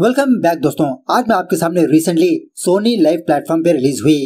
Welcome back दोस्तों आज मैं आपके सामने रिसेंटली सोनी लाइव प्लेटफॉर्म पे रिलीज हुई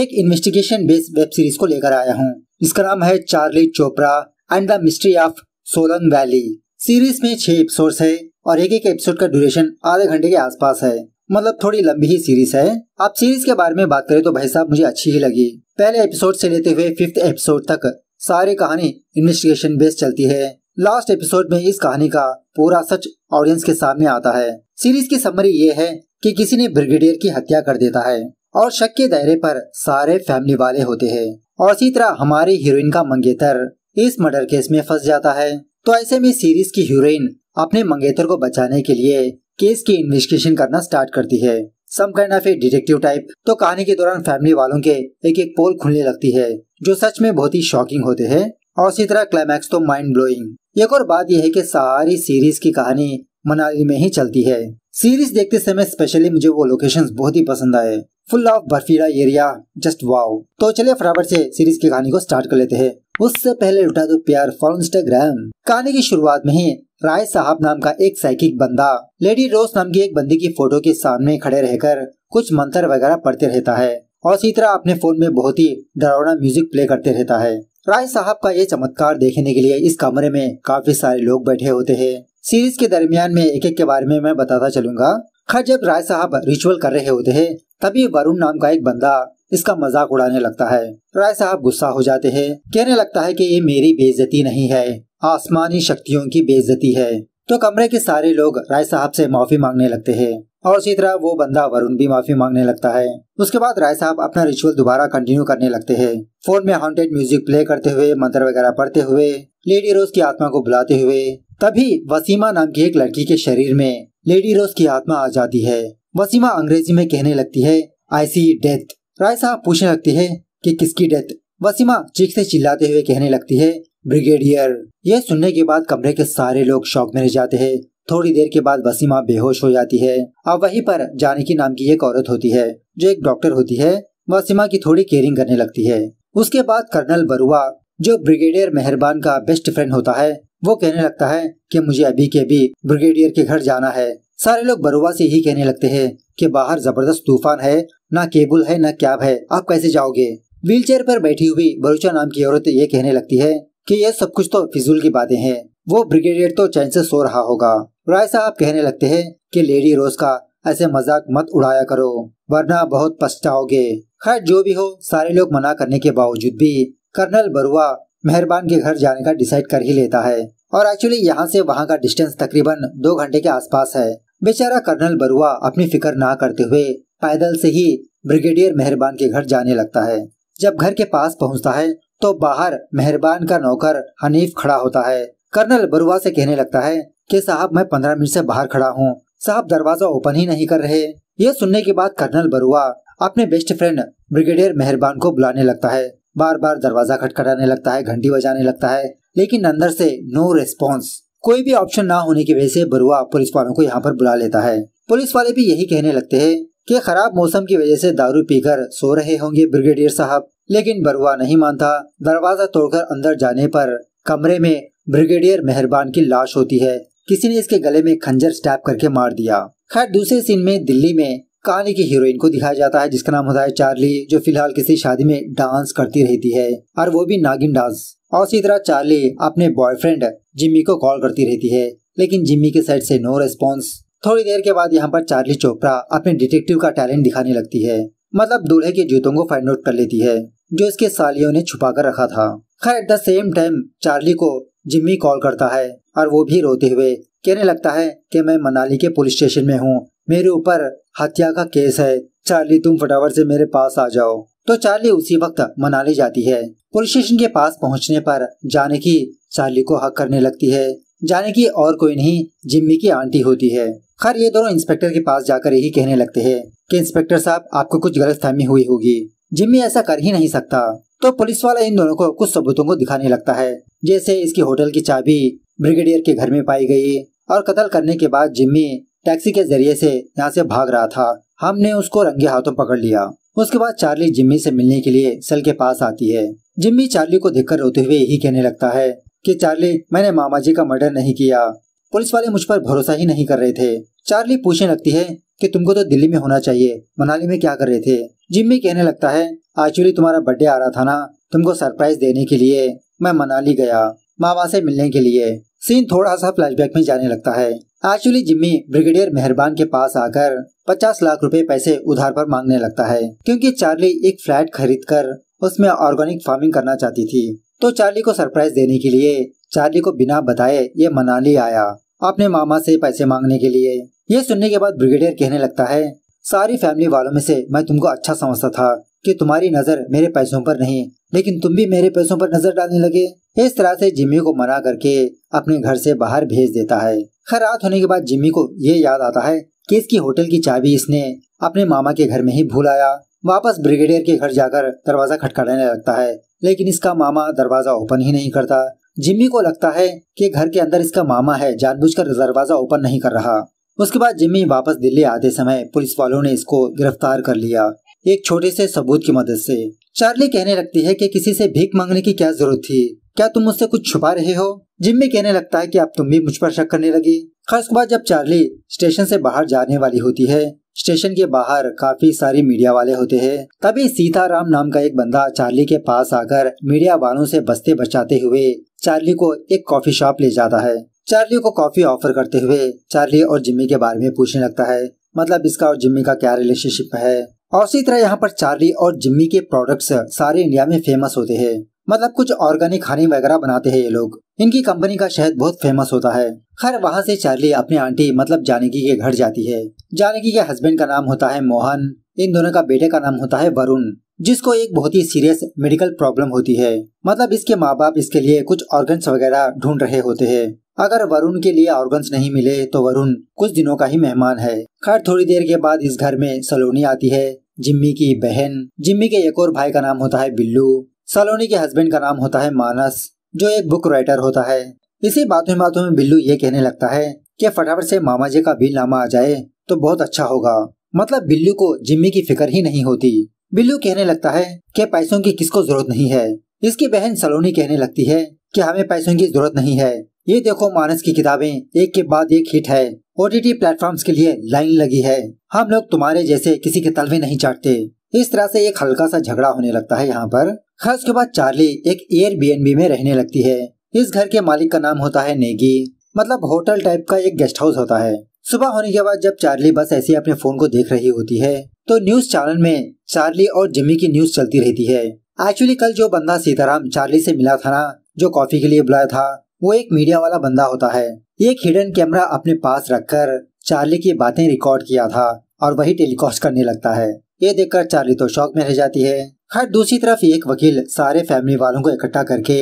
एक इन्वेस्टिगेशन बेस्ड वेब सीरीज को लेकर आया हूँ इसका नाम है Charlie Chopra and the mystery of Solan valley series में छह एपिसोड है और एक एक एपिसोड का ड्यूरेशन आधे घंटे के आसपास है मतलब थोड़ी लंबी ही सीरीज है आप सीरीज के बारे में बात करें तो भाई साहब मुझे अच्छी ही लगी पहले एपिसोड से लेते हुए फिफ्थ एपिसोड तक सारी कहानी इन्वेस्टिगेशन बेस्ड चलती है लास्ट एपिसोड में इस कहानी का पूरा सच ऑडियंस के सामने आता है सीरीज की समरी ये है कि किसी ने ब्रिगेडियर की हत्या कर देता है और शक के दायरे पर सारे फैमिली वाले होते हैं और इसी तरह हमारी हीरोइन का मंगेतर इस मर्डर केस में फंस जाता है तो ऐसे में सीरीज की हीरोइन अपने मंगेतर को बचाने के लिए केस की इन्वेस्टिगेशन करना स्टार्ट करती है सम काइंड फिर डिटेक्टिव टाइप तो कहानी के दौरान फैमिली वालों के एक एक पोल खुलने लगती है जो सच में बहुत ही शॉकिंग होते हैं और इसी तरह क्लाइमैक्स तो माइंड ब्लोइंग एक और बात यह है कि सारी सीरीज की कहानी मनाली में ही चलती है सीरीज देखते समय स्पेशली मुझे वो लोकेशंस बहुत ही पसंद आए फुल ऑफ बर्फीला एरिया जस्ट वाओ तो चलिए फटाफट से सीरीज की कहानी को स्टार्ट कर लेते हैं उससे पहले उठा दो प्यार फॉर इंस्टाग्राम कहानी की शुरुआत में ही राय साहब नाम का एक साइकिक बंदा लेडी रोज नाम की एक बंदी की फोटो के सामने खड़े रहकर कुछ मंत्र वगैरह पढ़ते रहता है और इसी तरह अपने फोन में बहुत ही डरावना म्यूजिक प्ले करते रहता है राय साहब का ये चमत्कार देखने के लिए इस कमरे में काफी सारे लोग बैठे होते हैं सीरीज के दरमियान में एक एक के बारे में मैं बताता चलूंगा खैर जब राय साहब रिचुअल कर रहे होते हैं तभी वरुण नाम का एक बंदा इसका मजाक उड़ाने लगता है राय साहब गुस्सा हो जाते हैं कहने लगता है कि ये मेरी बेइज्जती नहीं है आसमानी शक्तियों की बेइज्जती है तो कमरे के सारे लोग राय साहब से माफी मांगने लगते हैं और उसी तरह वो बंदा वरुण भी माफी मांगने लगता है उसके बाद राय साहब अपना रिचुअल दोबारा कंटिन्यू करने लगते हैं फोन में हॉन्टेड म्यूजिक प्ले करते हुए मंत्र वगैरह पढ़ते हुए लेडी रोज की आत्मा को बुलाते हुए तभी वसीमा नाम की एक लड़की के शरीर में लेडी रोज की आत्मा आ जाती है वसीमा अंग्रेजी में कहने लगती है आई सी डेथ राय साहब पूछने लगती है कि किसकी डेथ वसीमा चीख से चिल्लाते हुए कहने लगती है ब्रिगेडियर यह सुनने के बाद कमरे के सारे लोग शौक में रह जाते हैं थोड़ी देर के बाद वसीमा बेहोश हो जाती है अब वहीं पर जानकी नाम की एक औरत होती है जो एक डॉक्टर होती है वसीमा की थोड़ी केयरिंग करने लगती है उसके बाद कर्नल बरुआ जो ब्रिगेडियर मेहरबान का बेस्ट फ्रेंड होता है वो कहने लगता है कि मुझे अभी के अभी ब्रिगेडियर के घर जाना है सारे लोग बरुआ से ही कहने लगते हैं कि बाहर जबरदस्त तूफान है ना केबल है ना कैब है आप कैसे जाओगे व्हीलचेयर पर बैठी हुई बरूचा नाम की औरत ये कहने लगती है कि यह सब कुछ तो फिजूल की बातें हैं वो ब्रिगेडियर तो चैन से सो रहा होगा राय साहब कहने लगते हैं कि लेडी रोज का ऐसे मजाक मत उड़ाया करो वरना बहुत पछताओगे खैर जो भी हो सारे लोग मना करने के बावजूद भी कर्नल बरुआ मेहरबान के घर जाने का डिसाइड कर ही लेता है और एक्चुअली यहाँ से वहाँ का डिस्टेंस तकरीबन दो घंटे के आसपास है बेचारा कर्नल बरुआ अपनी फिक्र ना करते हुए पैदल से ही ब्रिगेडियर मेहरबान के घर जाने लगता है जब घर के पास पहुँचता है तो बाहर मेहरबान का नौकर हनीफ खड़ा होता है कर्नल बरुआ से कहने लगता है कि साहब मैं पंद्रह मिनट से बाहर खड़ा हूँ साहब दरवाजा ओपन ही नहीं कर रहे ये सुनने के बाद कर्नल बरुआ अपने बेस्ट फ्रेंड ब्रिगेडियर मेहरबान को बुलाने लगता है बार बार दरवाजा खटखटाने लगता है घंटी बजाने लगता है लेकिन अंदर से नो रिस्पॉन्स कोई भी ऑप्शन ना होने की वजह से बरुआ पुलिस वालों को यहाँ पर बुला लेता है पुलिस वाले भी यही कहने लगते हैं कि खराब मौसम की वजह से दारू पीकर सो रहे होंगे ब्रिगेडियर साहब लेकिन बरुआ नहीं मानता दरवाजा तोड़कर अंदर जाने पर कमरे में ब्रिगेडियर मेहरबान की लाश होती है किसी ने इसके गले में खंजर स्टैप करके मार दिया खैर दूसरे सीन में दिल्ली में कहानी की हीरोइन को दिखाया जाता है जिसका नाम होता है चार्ली जो फिलहाल किसी शादी में डांस करती रहती है और वो भी नागिन डांस और उसी तरह चार्ली अपने बॉयफ्रेंड जिम्मी को कॉल करती रहती है लेकिन जिम्मी के साइड से नो रेस्पॉन्स थोड़ी देर के बाद यहाँ पर चार्ली चोपड़ा अपने डिटेक्टिव का टैलेंट दिखाने लगती है मतलब दूल्हे के जूतों को फाइंड आउट कर लेती है जो इसके सालियों ने छुपा कर रखा था खैर at the same time Charlie को जिम्मी कॉल करता है और वो भी रोते हुए कहने लगता है कि मैं मनाली के पुलिस स्टेशन में हूँ मेरे ऊपर हत्या का केस है चार्ली तुम फटाफट से मेरे पास आ जाओ तो चार्ली उसी वक्त मनाली जाती है पुलिस स्टेशन के पास पहुंचने पर जाने की चार्ली को हक करने लगती है जाने की और कोई नहीं जिम्मी की आंटी होती है खैर ये दोनों इंस्पेक्टर के पास जाकर यही कहने लगते हैं कि इंस्पेक्टर साहब आपको कुछ गलत फहमी हुई होगी जिम्मी ऐसा कर ही नहीं सकता तो पुलिस वाला इन दोनों को कुछ सबूतों को दिखाने लगता है जैसे इसकी होटल की चाबी ब्रिगेडियर के घर में पाई गई और कत्ल करने के बाद जिम्मी टैक्सी के जरिए से यहाँ से भाग रहा था हमने उसको रंगे हाथों पकड़ लिया उसके बाद चार्ली जिम्मी से मिलने के लिए सल के पास आती है जिम्मी चार्ली को देखकर रोते हुए यही कहने लगता है कि चार्ली मैंने मामा जी का मर्डर नहीं किया पुलिस वाले मुझ पर भरोसा ही नहीं कर रहे थे चार्ली पूछने लगती है कि तुमको तो दिल्ली में होना चाहिए मनाली में क्या कर रहे थे जिम्मी कहने लगता है एक्चुअली तुम्हारा बर्थडे आ रहा था ना तुमको सरप्राइज देने के लिए मैं मनाली गया मामा से मिलने के लिए सीन थोड़ा सा फ्लैशबैक में जाने लगता है एक्चुअली जिम्मी ब्रिगेडियर मेहरबान के पास आकर 50 लाख रुपए पैसे उधार पर मांगने लगता है क्योंकि चार्ली एक फ्लैट खरीद कर उसमें ऑर्गेनिक फार्मिंग करना चाहती थी तो चार्ली को सरप्राइज देने के लिए चार्ली को बिना बताए ये मनाली आया अपने मामा से पैसे मांगने के लिए ये सुनने के बाद ब्रिगेडियर कहने लगता है सारी फैमिली वालों में से मैं तुमको अच्छा समझता था कि तुम्हारी नजर मेरे पैसों पर नहीं लेकिन तुम भी मेरे पैसों पर नजर डालने लगे इस तरह से जिम्मी को मना करके अपने घर से बाहर भेज देता है खैर रात होने के बाद जिम्मी को ये याद आता है कि इसकी होटल की चाबी इसने अपने मामा के घर में ही भूलाया वापस ब्रिगेडियर के घर जाकर दरवाजा खटखटाने लगता है लेकिन इसका मामा दरवाजा ओपन ही नहीं करता जिम्मी को लगता है कि घर के अंदर इसका मामा है जानबूझकर दरवाजा ओपन नहीं कर रहा उसके बाद जिम्मी वापस दिल्ली आते समय पुलिस वालों ने इसको गिरफ्तार कर लिया एक छोटे से सबूत की मदद से चार्ली कहने लगती है कि किसी से भीख मांगने की क्या जरूरत थी क्या तुम मुझसे कुछ छुपा रहे हो जिम्मी कहने लगता है कि अब तुम भी मुझ पर शक करने लगी खास बात जब चार्ली स्टेशन से बाहर जाने वाली होती है स्टेशन के बाहर काफी सारी मीडिया वाले होते हैं तभी सीताराम नाम का एक बंदा चार्ली के पास आकर मीडिया वालों से बस्ते बचाते हुए चार्ली को एक कॉफी शॉप ले जाता है चार्ली को कॉफी ऑफर करते हुए चार्ली और जिम्मी के बारे में पूछने लगता है मतलब इसका और जिम्मी का क्या रिलेशनशिप है और इसी तरह यहाँ पर चार्ली और जिम्मी के प्रोडक्ट्स सारे इंडिया में फेमस होते हैं मतलब कुछ ऑर्गेनिक हनी वगैरह बनाते हैं ये लोग इनकी कंपनी का शहद बहुत फेमस होता है खैर वहाँ से चार्ली अपनी आंटी मतलब जानकी के घर जाती है जानकी के हस्बैंड का नाम होता है मोहन इन दोनों का बेटे का नाम होता है वरुण जिसको एक बहुत ही सीरियस मेडिकल प्रॉब्लम होती है मतलब इसके माँ बाप इसके लिए कुछ ऑर्गन्स वगैरह ढूंढ रहे होते हैं अगर वरुण के लिए ऑर्गन नहीं मिले तो वरुण कुछ दिनों का ही मेहमान है खैर थोड़ी देर के बाद इस घर में सलोनी आती है जिम्मी की बहन जिम्मी के एक और भाई का नाम होता है बिल्लू सलोनी के हस्बैंड का नाम होता है मानस जो एक बुक राइटर होता है इसी बातों बातों में बिल्लू ये कहने लगता है कि फटाफट से मामा जी का बिल नामा आ जाए तो बहुत अच्छा होगा मतलब बिल्लू को जिम्मी की फिक्र ही नहीं होती बिल्लू कहने लगता है कि पैसों की किसको जरूरत नहीं है इसकी बहन सलोनी कहने लगती है कि हमें पैसों की जरूरत नहीं है ये देखो मानस की किताबें एक के बाद एक हिट है ओ टी प्लेटफॉर्म के लिए लाइन लगी है हम लोग तुम्हारे जैसे किसी के तलवे नहीं चाटते इस तरह से एक हल्का सा झगड़ा होने लगता है यहाँ पर खास के बाद चार्ली एक एयर में रहने लगती है इस घर के मालिक का नाम होता है नेगी मतलब होटल टाइप का एक गेस्ट हाउस होता है सुबह होने के बाद जब चार्ली बस ऐसे अपने फोन को देख रही होती है तो न्यूज चैनल में चार्ली और जिमी की न्यूज चलती रहती है एक्चुअली कल जो बंदा सीताराम चार्ली से मिला था ना जो कॉफी के लिए बुलाया था वो एक मीडिया वाला बंदा होता है एक हिडन कैमरा अपने पास रखकर चार्ली की बातें रिकॉर्ड किया था और वही टेलीकास्ट करने लगता है ये देखकर चार्ली तो शौक में रह जाती है खैर दूसरी तरफ एक वकील सारे फैमिली वालों को इकट्ठा करके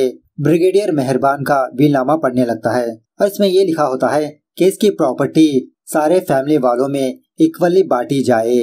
ब्रिगेडियर मेहरबान का बिलनामा पढ़ने लगता है और इसमें ये लिखा होता है कि इसकी प्रॉपर्टी सारे फैमिली वालों में इक्वली बांटी जाए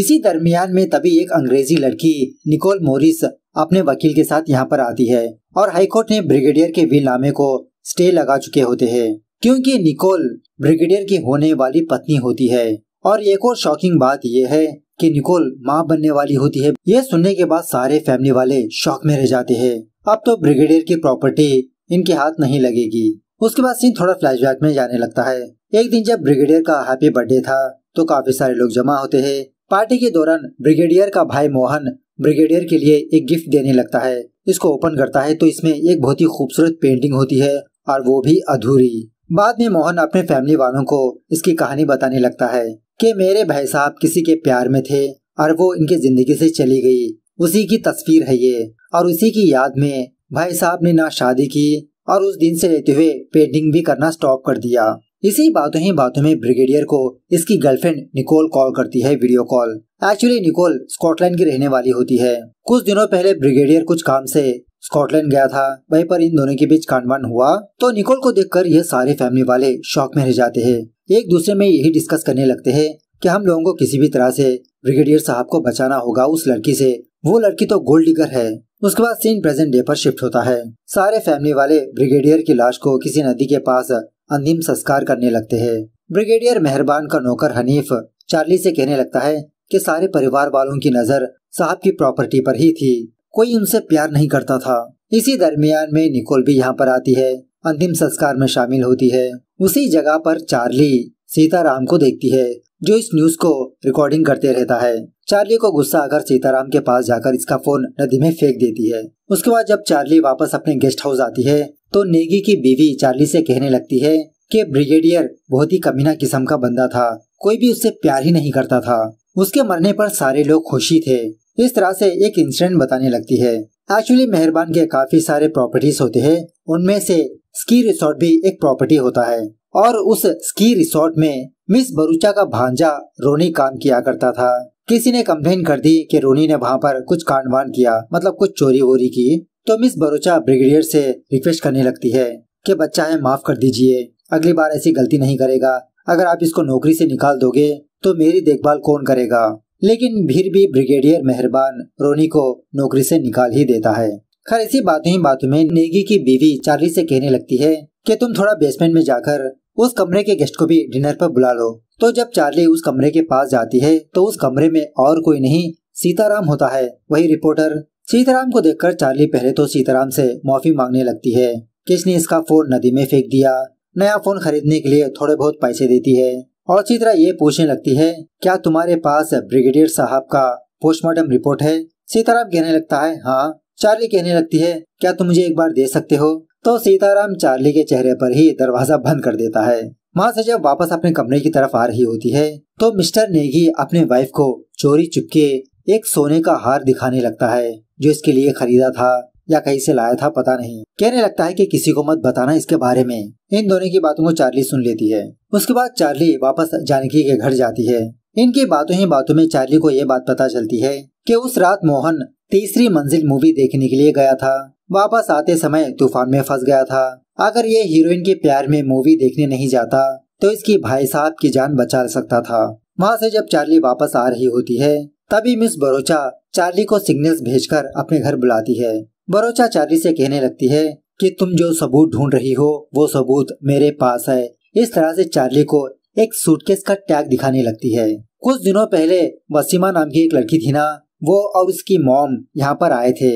इसी दरमियान में तभी एक अंग्रेजी लड़की निकोल मोरिस अपने वकील के साथ यहाँ पर आती है और हाईकोर्ट ने ब्रिगेडियर के बिलनामे को स्टे लगा चुके होते हैं क्योंकि निकोल ब्रिगेडियर की होने वाली पत्नी होती है और एक और शॉकिंग बात यह है कि निकोल माँ बनने वाली होती है ये सुनने के बाद सारे फैमिली वाले शौक में रह जाते हैं अब तो ब्रिगेडियर की प्रॉपर्टी इनके हाथ नहीं लगेगी उसके बाद सीन थोड़ा फ्लैशबैक में जाने लगता है एक दिन जब ब्रिगेडियर का हैप्पी बर्थडे था तो काफी सारे लोग जमा होते हैं पार्टी के दौरान ब्रिगेडियर का भाई मोहन ब्रिगेडियर के लिए एक गिफ्ट देने लगता है इसको ओपन करता है तो इसमें एक बहुत ही खूबसूरत पेंटिंग होती है और वो भी अधूरी बाद में मोहन अपने फैमिली वालों को इसकी कहानी बताने लगता है कि मेरे भाई साहब किसी के प्यार में थे और वो इनकी जिंदगी से चली गई उसी की तस्वीर है ये और उसी की याद में भाई साहब ने ना शादी की और उस दिन से लेते हुए पेंटिंग भी करना स्टॉप कर दिया इसी बातों ही बातों में ब्रिगेडियर को इसकी गर्लफ्रेंड निकोल कॉल करती है video call actually Nicole Scotland की रहने वाली होती है कुछ दिनों पहले ब्रिगेडियर कुछ काम से स्कॉटलैंड गया था वहीं पर इन दोनों के बीच कांडवान हुआ तो निकोल को देखकर ये सारे फैमिली वाले शौक में रह जाते हैं एक दूसरे में यही डिस्कस करने लगते हैं कि हम लोगों को किसी भी तरह से ब्रिगेडियर साहब को बचाना होगा उस लड़की से वो लड़की तो गोल्ड डिगर है उसके बाद सीन प्रेजेंट डे पर शिफ्ट होता है सारे फैमिली वाले ब्रिगेडियर की लाश को किसी नदी के पास अंतिम संस्कार करने लगते हैं ब्रिगेडियर मेहरबान का नौकर हनीफ चार्ली से कहने लगता है कि सारे परिवार वालों की नजर साहब की प्रॉपर्टी पर ही थी कोई उनसे प्यार नहीं करता था इसी दरमियान में निकोल भी यहाँ पर आती है अंतिम संस्कार में शामिल होती है उसी जगह पर चार्ली सीताराम को देखती है जो इस न्यूज को रिकॉर्डिंग करते रहता है चार्ली को गुस्सा आकर सीताराम के पास जाकर इसका फोन नदी में फेंक देती है उसके बाद जब चार्ली वापस अपने गेस्ट हाउस आती है तो नेगी की बीवी चार्ली से कहने लगती है कि ब्रिगेडियर बहुत ही कमीना किस्म का बंदा था कोई भी उससे प्यार ही नहीं करता था उसके मरने पर सारे लोग खुशी थे इस तरह से एक इंसिडेंट बताने लगती है एक्चुअली मेहरबान के काफी सारे प्रॉपर्टीज होते हैं उनमें से स्की रिसोर्ट भी एक प्रॉपर्टी होता है और उस स्की रिसोर्ट में मिस बरूचा का भांजा रोनी काम किया करता था किसी ने कम्प्लेन कर दी कि रोनी ने वहाँ पर कुछ कांड वांड किया मतलब कुछ चोरी वोरी की तो मिस बरूचा ब्रिगेडियर से रिक्वेस्ट करने लगती है कि बच्चा है माफ कर दीजिए अगली बार ऐसी गलती नहीं करेगा अगर आप इसको नौकरी से निकाल दोगे तो मेरी देखभाल कौन करेगा लेकिन फिर भी ब्रिगेडियर मेहरबान रोनी को नौकरी से निकाल ही देता है खैर इसी बातों ही बातों में नेगी की बीवी चार्ली से कहने लगती है कि तुम थोड़ा बेसमेंट में जाकर उस कमरे के गेस्ट को भी डिनर पर बुला लो तो जब चार्ली उस कमरे के पास जाती है तो उस कमरे में और कोई नहीं सीताराम होता है वही रिपोर्टर सीताराम को देखकर चार्ली पहले तो सीताराम से माफी मांगने लगती है किसने इसका फोन नदी में फेंक दिया नया फोन खरीदने के लिए थोड़े बहुत पैसे देती है और चित्रा ये पूछने लगती है क्या तुम्हारे पास ब्रिगेडियर साहब का पोस्टमार्टम रिपोर्ट है सीताराम कहने लगता है हाँ चार्ली कहने लगती है क्या तुम मुझे एक बार दे सकते हो तो सीताराम चार्ली के चेहरे पर ही दरवाजा बंद कर देता है वहाँ से जब वापस अपने कमरे की तरफ आ रही होती है तो मिस्टर नेगी अपने वाइफ को चोरी चुपके एक सोने का हार दिखाने लगता है जो इसके लिए खरीदा था या कहीं से लाया था पता नहीं कहने लगता है कि किसी को मत बताना इसके बारे में इन दोनों की बातों को चार्ली सुन लेती है उसके बाद चार्ली वापस जानकी के घर जाती है इनकी बातों ही बातों में चार्ली को ये बात पता चलती है कि उस रात मोहन तीसरी मंजिल मूवी देखने के लिए गया था वापस आते समय तूफान में फंस गया था अगर ये हीरोइन के प्यार में मूवी देखने नहीं जाता तो इसकी भाई साहब की जान बचा सकता था वहाँ से जब चार्ली वापस आ रही होती है तभी मिस बरोचा चार्ली को सिग्नल्स भेजकर अपने घर बुलाती है बरोचाचार्य से कहने लगती है कि तुम जो सबूत ढूंढ रही हो वो सबूत मेरे पास है इस तरह से चार्ली को एक सूटकेस का टैग दिखाने लगती है कुछ दिनों पहले वसीमा नाम की एक लड़की थी ना वो और उसकी मॉम यहाँ पर आए थे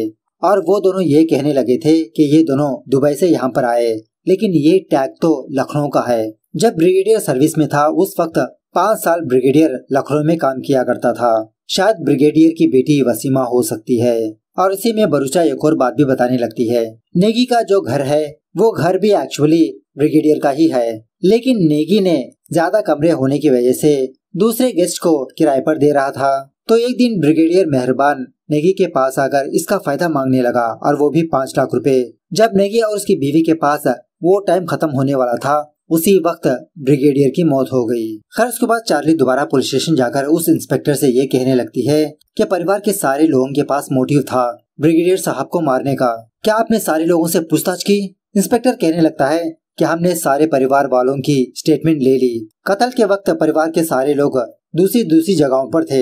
और वो दोनों ये कहने लगे थे कि ये दोनों दुबई से यहाँ पर आए लेकिन ये टैग तो लखनऊ का है जब ब्रिगेडियर सर्विस में था उस वक्त पाँच साल ब्रिगेडियर लखनऊ में काम किया करता था शायद ब्रिगेडियर की बेटी वसीमा हो सकती है और इसी में बरुचा एक और बात भी बताने लगती है नेगी का जो घर है वो घर भी एक्चुअली ब्रिगेडियर का ही है लेकिन नेगी ने ज्यादा कमरे होने की वजह से दूसरे गेस्ट को किराए पर दे रहा था तो एक दिन ब्रिगेडियर मेहरबान नेगी के पास आकर इसका फायदा मांगने लगा और वो भी पाँच लाख रूपए जब नेगी और उसकी बीवी के पास वो टाइम खत्म होने वाला था उसी वक्त ब्रिगेडियर की मौत हो गई। खैर उसके बाद चार्ली दोबारा पुलिस स्टेशन जाकर उस इंस्पेक्टर से ये कहने लगती है कि परिवार के सारे लोगों के पास मोटिव था ब्रिगेडियर साहब को मारने का क्या आपने सारे लोगों से पूछताछ की इंस्पेक्टर कहने लगता है कि हमने सारे परिवार वालों की स्टेटमेंट ले ली कत्ल के वक्त परिवार के सारे लोग दूसरी दूसरी जगहों पर थे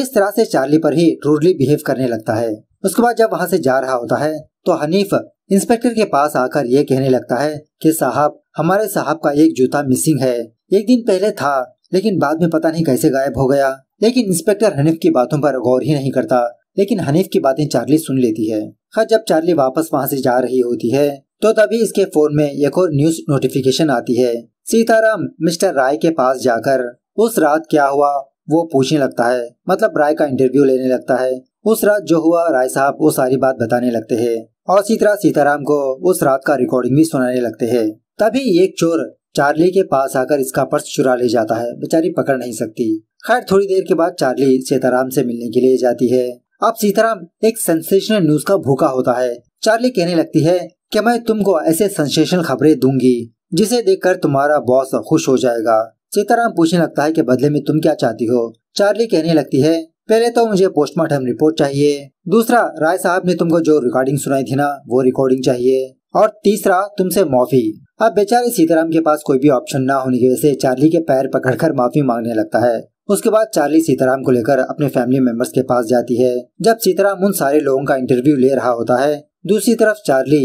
इस तरह से चार्ली पर ही रूडली बिहेव करने लगता है उसके बाद जब वहाँ से जा रहा होता है तो हनीफ इंस्पेक्टर के पास आकर ये कहने लगता है कि साहब हमारे साहब का एक जूता मिसिंग है एक दिन पहले था लेकिन बाद में पता नहीं कैसे गायब हो गया लेकिन इंस्पेक्टर हनीफ की बातों पर गौर ही नहीं करता लेकिन हनीफ की बातें चार्ली सुन लेती है खैर हाँ, जब चार्ली वापस वहाँ से जा रही होती है तो तभी इसके फोन में एक और न्यूज नोटिफिकेशन आती है सीताराम मिस्टर राय के पास जाकर उस रात क्या हुआ वो पूछने लगता है मतलब राय का इंटरव्यू लेने लगता है उस रात जो हुआ राय साहब वो सारी बात बताने लगते है और इसी तरह सीताराम को उस रात का रिकॉर्डिंग भी सुनाने लगते है तभी एक चोर चार्ली के पास आकर इसका पर्स चुरा ले जाता है बेचारी पकड़ नहीं सकती खैर थोड़ी देर के बाद चार्ली सीताराम से मिलने के लिए जाती है अब सीताराम एक सेंसेशनल न्यूज का भूखा होता है चार्ली कहने लगती है कि मैं तुमको ऐसे सेंसेशनल खबरें दूंगी जिसे देखकर तुम्हारा बॉस खुश हो जाएगा सीताराम पूछने लगता है की बदले में तुम क्या चाहती हो चार्ली कहने लगती है पहले तो मुझे पोस्टमार्टम रिपोर्ट चाहिए दूसरा राय साहब ने तुमको जो रिकॉर्डिंग सुनाई थी ना वो रिकॉर्डिंग चाहिए और तीसरा तुमसे माफी अब बेचारे सीताराम के पास कोई भी ऑप्शन ना होने की वजह से चार्ली के पैर पकड़कर माफी मांगने लगता है उसके बाद चार्ली सीताराम को लेकर अपने फैमिली मेंबर्स के पास जाती है जब सीताराम उन सारे लोगों का इंटरव्यू ले रहा होता है दूसरी तरफ चार्ली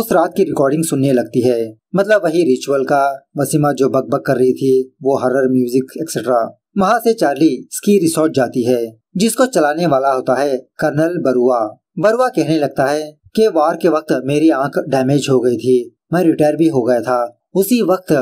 उस रात की रिकॉर्डिंग सुनने लगती है मतलब वही रिचुअल का वसीमा जो बकबक कर रही थी वो हरर म्यूजिक एक्सेट्रा वहाँ से चार्ली स्की रिसोर्ट जाती है जिसको चलाने वाला होता है कर्नल बरुआ बरुआ कहने लगता है कि वार के वक्त मेरी आंख डैमेज हो गई थी मैं रिटायर भी हो गया था उसी वक्त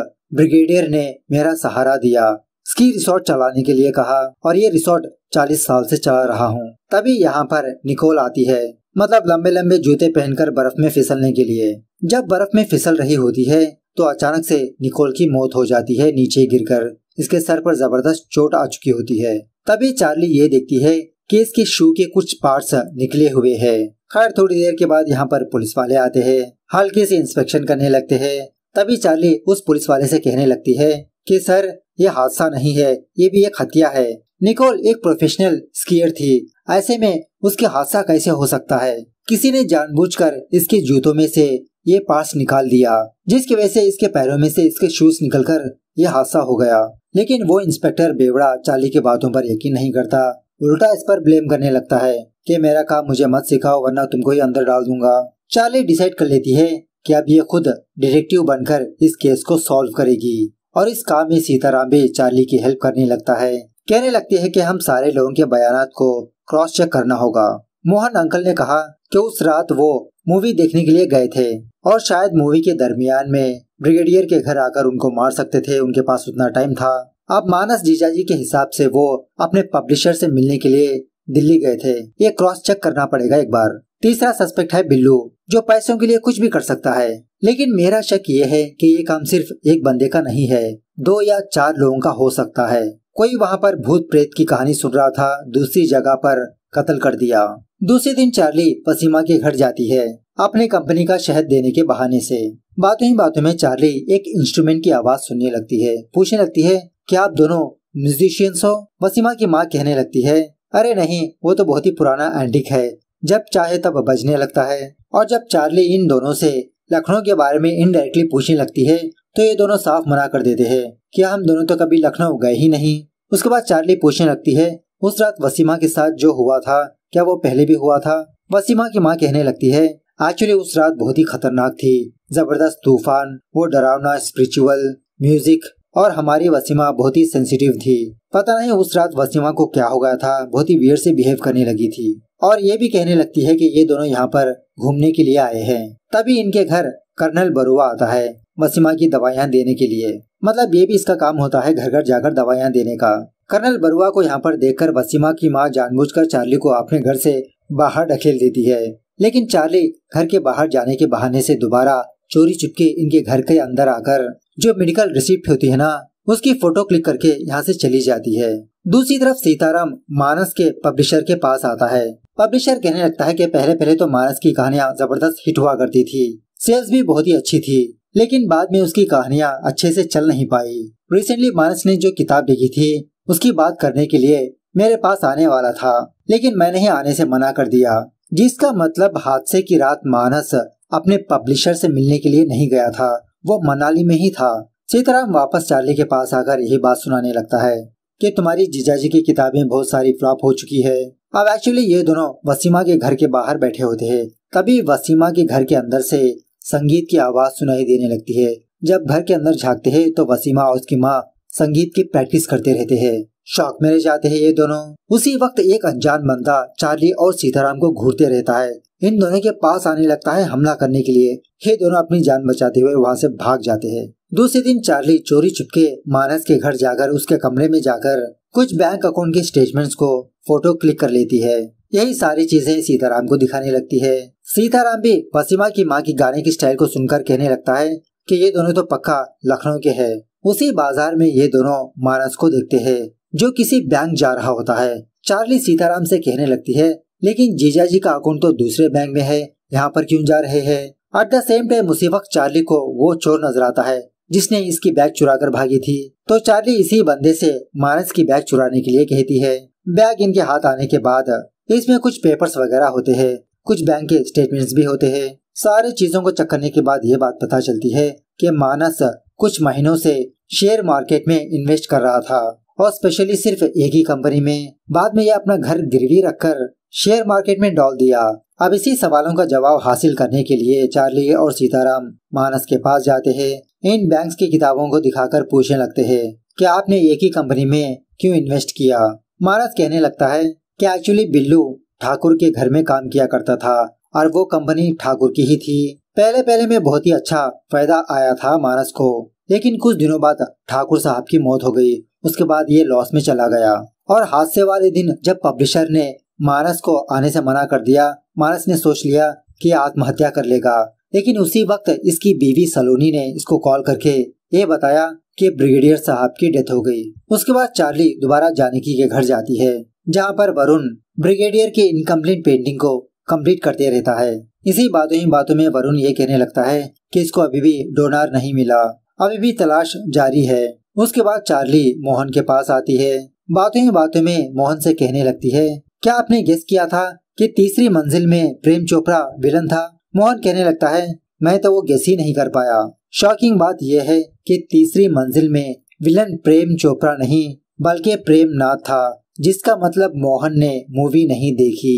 ब्रिगेडियर ने मेरा सहारा दिया स्की रिसोर्ट चलाने के लिए कहा और ये रिसोर्ट 40 साल से चला रहा हूँ तभी यहाँ पर निकोल आती है मतलब लंबे लंबे जूते पहनकर बर्फ में फिसलने के लिए जब बर्फ में फिसल रही होती है तो अचानक से निकोल की मौत हो जाती है नीचे गिरकर इसके सर पर जबरदस्त चोट आ चुकी होती है तभी चार्ली ये देखती है कि इसके शू के कुछ पार्ट्स निकले हुए हैं। खैर थोड़ी देर के बाद यहाँ पर पुलिस वाले आते हैं हल्के से इंस्पेक्शन करने लगते हैं तभी चार्ली उस पुलिस वाले से कहने लगती है कि सर ये हादसा नहीं है ये भी एक हत्या है निकोल एक प्रोफेशनल स्कीयर थी ऐसे में उसके हादसा कैसे हो सकता है किसी ने जानबूझकर इसके जूतों में से ये पास निकाल दिया जिसकी वजह से इसके पैरों में से इसके शूज निकलकर ये हादसा हो गया लेकिन वो इंस्पेक्टर बेवड़ा चाली की बातों पर यकीन नहीं करता उल्टा इस पर ब्लेम करने लगता है कि मेरा काम मुझे मत सिखाओ वरना तुमको ही अंदर डाल दूंगा चार्ली डिसाइड कर लेती है कि अब ये खुद डिटेक्टिव बनकर इस केस को सॉल्व करेगी और इस काम में सीताराम भी चार्ली की हेल्प करने लगता है कहने लगती है की हम सारे लोगों के बयान को क्रॉस चेक करना होगा मोहन अंकल ने कहा कि उस रात वो मूवी देखने के लिए गए थे और शायद मूवी के दरमियान में ब्रिगेडियर के घर आकर उनको मार सकते थे उनके पास उतना टाइम था अब मानस जीजाजी के हिसाब से वो अपने पब्लिशर से मिलने के लिए दिल्ली गए थे ये क्रॉस चेक करना पड़ेगा एक बार तीसरा सस्पेक्ट है बिल्लू जो पैसों के लिए कुछ भी कर सकता है लेकिन मेरा शक ये है कि ये काम सिर्फ एक बंदे का नहीं है दो या चार लोगों का हो सकता है कोई वहाँ पर भूत प्रेत की कहानी सुन रहा था दूसरी जगह पर कत्ल कर दिया दूसरे दिन चार्ली पसीमा के घर जाती है अपने कंपनी का शहद देने के बहाने से बातों ही बातों में चार्ली एक इंस्ट्रूमेंट की आवाज सुनने लगती है पूछने लगती है क्या आप दोनों म्यूजिशियंस हो वसीमा की माँ कहने लगती है अरे नहीं वो तो बहुत ही पुराना एंटिक है जब चाहे तब बजने लगता है और जब चार्ली इन दोनों से लखनऊ के बारे में इनडायरेक्टली पूछने लगती है तो ये दोनों साफ मना कर देते हैं क्या हम दोनों तो कभी लखनऊ गए ही नहीं उसके बाद चार्ली पूछने लगती है उस रात वसीमा के साथ जो हुआ था क्या वो पहले भी हुआ था वसीमा की माँ कहने लगती है एक्चुअली उस रात बहुत ही खतरनाक थी जबरदस्त तूफान वो डरावना स्पिरिचुअल म्यूजिक और हमारी वसीमा बहुत ही सेंसिटिव थी पता नहीं उस रात वसीमा को क्या हो गया था बहुत ही वियर से बिहेव करने लगी थी और ये भी कहने लगती है कि ये दोनों यहाँ पर घूमने के लिए आए हैं तभी इनके घर कर्नल बरुआ आता है वसीमा की दवाइयाँ देने के लिए मतलब ये भी इसका काम होता है घर घर जाकर दवाइयाँ देने का कर्नल बरुआ को यहाँ पर देखकर वसीमा की माँ जानबूझकर चार्ली को अपने घर से बाहर ढकेल देती है लेकिन चार्ली घर के बाहर जाने के बहाने से दोबारा चोरी चुपके इनके घर के अंदर आकर जो मेडिकल रिसिप्ट होती है ना उसकी फोटो क्लिक करके यहाँ से चली जाती है दूसरी तरफ सीताराम मानस के पब्लिशर के पास आता है पब्लिशर कहने लगता है कि पहले पहले तो मानस की कहानियाँ जबरदस्त हिट हुआ करती थी सेल्स भी बहुत ही अच्छी थी लेकिन बाद में उसकी कहानियाँ अच्छे से चल नहीं पाई रिसेंटली मानस ने जो किताब लिखी थी उसकी बात करने के लिए मेरे पास आने वाला था लेकिन मैंने ही आने से मना कर दिया जिसका मतलब हादसे की रात मानस अपने पब्लिशर से मिलने के लिए नहीं गया था वो मनाली में ही था सीताराम वापस चार्ली के पास आकर यही बात सुनाने लगता है कि तुम्हारी जीजाजी की किताबें बहुत सारी फ्लॉप हो चुकी है अब एक्चुअली ये दोनों वसीमा के घर के बाहर बैठे होते हैं तभी वसीमा के घर के अंदर से संगीत की आवाज सुनाई देने लगती है जब घर के अंदर झाँकते है तो वसीमा और उसकी माँ संगीत की प्रैक्टिस करते रहते हैं शॉक में रह जाते हैं ये दोनों उसी वक्त एक अनजान बंदा चार्ली और सीताराम को घूरते रहता है इन दोनों के पास आने लगता है हमला करने के लिए ये दोनों अपनी जान बचाते हुए वहाँ से भाग जाते हैं दूसरे दिन चार्ली चोरी चुपके मानस के घर जाकर उसके कमरे में जाकर कुछ बैंक अकाउंट के स्टेटमेंट्स को फोटो क्लिक कर लेती है यही सारी चीजें सीताराम को दिखाने लगती है सीताराम भी पसीमा की माँ की गाने की स्टाइल को सुनकर कहने लगता है कि ये दोनों तो पक्का लखनऊ के है उसी बाजार में ये दोनों मानस को देखते हैं जो किसी बैंक जा रहा होता है चार्ली सीताराम से कहने लगती है लेकिन जीजा जी का अकाउंट तो दूसरे बैंक में है यहाँ पर क्यों जा रहे हैं एट द सेम टाइम उसी वक्त चार्ली को वो चोर नजर आता है जिसने इसकी बैग चुरा कर भागी थी तो चार्ली इसी बंदे से मानस की बैग चुराने के लिए कहती है बैग इनके हाथ आने के बाद इसमें कुछ पेपर्स वगैरह होते हैं कुछ बैंक के स्टेटमेंट्स भी होते हैं सारे चीजों को चेक करने के बाद ये बात पता चलती है कि मानस कुछ महीनों से शेयर मार्केट में इन्वेस्ट कर रहा था और स्पेशली सिर्फ एक ही कंपनी में बाद में यह अपना घर गिरवी रखकर शेयर मार्केट में डाल दिया अब इसी सवालों का जवाब हासिल करने के लिए चार्ली और सीताराम मानस के पास जाते हैं इन बैंक्स की किताबों को दिखाकर पूछने लगते हैं कि आपने एक ही कंपनी में क्यों इन्वेस्ट किया मानस कहने लगता है कि एक्चुअली बिल्लू ठाकुर के घर में काम किया करता था और वो कंपनी ठाकुर की ही थी पहले पहले में बहुत ही अच्छा फायदा आया था मानस को लेकिन कुछ दिनों बाद ठाकुर साहब की मौत हो गई उसके बाद ये लॉस में चला गया और हादसे वाले दिन जब पब्लिशर ने मानस को आने से मना कर दिया मानस ने सोच लिया कि आत्महत्या कर लेगा लेकिन उसी वक्त इसकी बीवी सलोनी ने इसको कॉल करके ये बताया कि ब्रिगेडियर साहब की डेथ हो गई उसके बाद चार्ली दोबारा जानकी के घर जाती है जहाँ पर वरुण ब्रिगेडियर की इनकम्प्लीट पेंटिंग को कम्प्लीट करते रहता है इसी बातों ही बातों में वरुण ये कहने लगता है कि इसको अभी भी डोनार नहीं मिला अभी भी तलाश जारी है उसके बाद चार्ली मोहन के पास आती है बातों ही बातों में मोहन से कहने लगती है क्या आपने गेस किया था कि तीसरी मंजिल में प्रेम चोपड़ा विलन था मोहन कहने लगता है मैं तो वो गेस ही नहीं कर पाया शॉकिंग बात यह है कि तीसरी मंजिल में विलन प्रेम चोपड़ा नहीं बल्कि प्रेम नाथ था जिसका मतलब मोहन ने मूवी नहीं देखी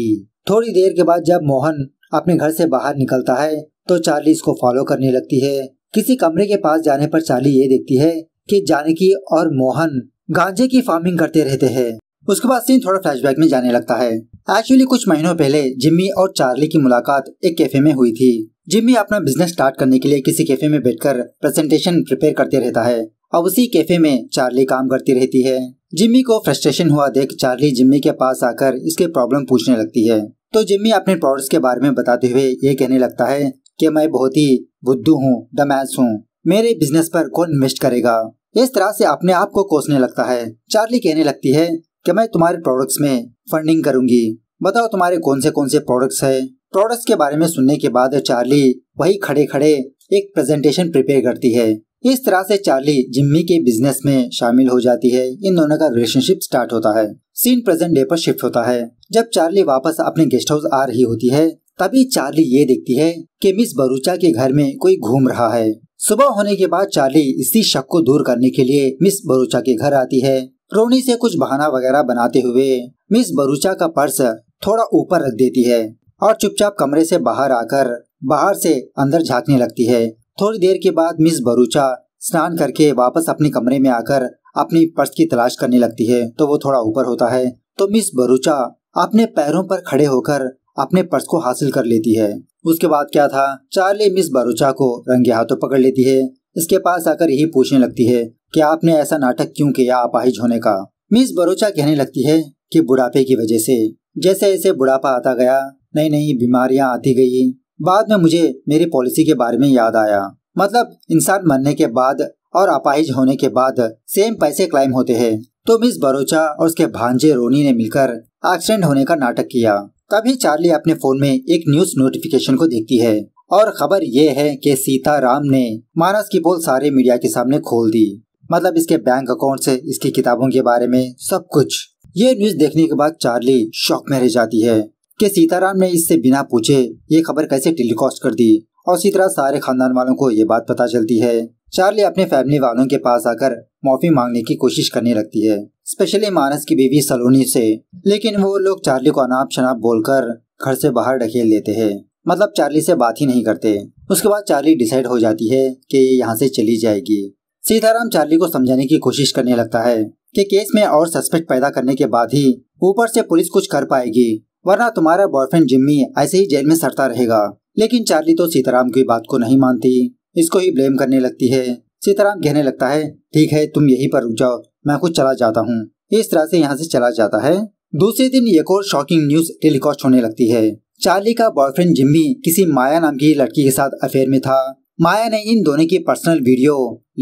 थोड़ी देर के बाद जब मोहन अपने घर से बाहर निकलता है तो चार्ली इसको फॉलो करने लगती है किसी कमरे के पास जाने पर चार्ली ये देखती है के जानकी और मोहन गांजे की फार्मिंग करते रहते हैं उसके बाद सीन थोड़ा फ्लैशबैक में जाने लगता है एक्चुअली कुछ महीनों पहले जिम्मी और चार्ली की मुलाकात एक कैफे में हुई थी जिम्मी अपना बिजनेस स्टार्ट करने के लिए किसी कैफे में बैठकर प्रेजेंटेशन प्रिपेयर करते रहता है और उसी कैफे में चार्ली काम करती रहती है जिम्मी को फ्रस्ट्रेशन हुआ देख चार्ली जिम्मी के पास आकर इसके प्रॉब्लम पूछने लगती है तो जिम्मी अपने प्रोडक्ट्स के बारे में बताते हुए ये कहने लगता है कि मैं बहुत ही बुद्धू हूँ डमैस हूँ मेरे बिजनेस पर कौन इन्वेस्ट करेगा इस तरह से अपने आप को कोसने लगता है चार्ली कहने लगती है कि मैं तुम्हारे प्रोडक्ट्स में फंडिंग करूंगी बताओ तुम्हारे कौन से कौन से प्रोडक्ट्स है प्रोडक्ट्स के बारे में सुनने के बाद चार्ली वही खड़े खड़े एक प्रेजेंटेशन प्रिपेयर करती है इस तरह से चार्ली जिम्मी के बिजनेस में शामिल हो जाती है इन दोनों का रिलेशनशिप स्टार्ट होता है सीन प्रेजेंट डे पर शिफ्ट होता है जब चार्ली वापस अपने गेस्ट हाउस आ रही होती है तभी चार्ली ये देखती है कि मिस बरूचा के घर में कोई घूम रहा है सुबह होने के बाद चार्ली इसी शक को दूर करने के लिए मिस बरूचा के घर आती है रोनी से कुछ बहाना वगैरह बनाते हुए मिस बरूचा का पर्स थोड़ा ऊपर रख देती है और चुपचाप कमरे से बाहर आकर बाहर से अंदर झांकने लगती है थोड़ी देर के बाद मिस बरूचा स्नान करके वापस अपने कमरे में आकर अपनी पर्स की तलाश करने लगती है तो वो थोड़ा ऊपर होता है तो मिस बरूचा अपने पैरों पर खड़े होकर अपने पर्स को हासिल कर लेती है उसके बाद क्या था चार्ली मिस बारूचा को रंगे हाथों पकड़ लेती है इसके पास आकर यही पूछने लगती है कि आपने ऐसा नाटक क्यों किया अपाहिज होने का मिस बरोचा कहने लगती है कि बुढ़ापे की वजह से जैसे ऐसे बुढ़ापा आता गया नई नई बीमारियां आती गई बाद में मुझे मेरी पॉलिसी के बारे में याद आया मतलब इंसान मरने के बाद और अपाहिज होने के बाद सेम पैसे क्लाइम होते हैं तो मिस बरोचा और उसके भांजे रोनी ने मिलकर एक्सीडेंट होने का नाटक किया तभी चार्ली अपने फोन में एक न्यूज नोटिफिकेशन को देखती है और खबर ये है कि सीताराम ने मानस की बोल सारे मीडिया के सामने खोल दी मतलब इसके बैंक अकाउंट से इसकी किताबों के बारे में सब कुछ ये न्यूज देखने के बाद चार्ली शॉक में रह जाती है कि सीताराम ने इससे बिना पूछे ये खबर कैसे टेलीकास्ट कर दी और इसी तरह सारे खानदान वालों को ये बात पता चलती है चार्ली अपने फैमिली वालों के पास आकर माफी मांगने की कोशिश करने लगती है स्पेशली मानस की बीवी सलोनी से लेकिन वो लोग चार्ली को अनाप शनाप बोलकर घर से बाहर ढकेल देते हैं मतलब चार्ली से बात ही नहीं करते उसके बाद चार्ली डिसाइड हो जाती है कि ये यहाँ से चली जाएगी सीताराम चार्ली को समझाने की कोशिश करने लगता है कि केस में और सस्पेक्ट पैदा करने के बाद ही ऊपर से पुलिस कुछ कर पाएगी वरना तुम्हारा बॉयफ्रेंड जिम्मी ऐसे ही जेल में सड़ता रहेगा लेकिन चार्ली तो सीताराम की बात को नहीं मानती इसको ही ब्लेम करने लगती है सीताराम कहने लगता है ठीक है तुम यहीं पर रुक जाओ मैं खुद चला जाता हूँ इस तरह से यहाँ से चला जाता है दूसरे दिन एक और शॉकिंग न्यूज टेलीकास्ट होने लगती है चार्ली का बॉयफ्रेंड जिम्मी किसी माया नाम की लड़की के साथ अफेयर में था माया ने इन दोनों की पर्सनल वीडियो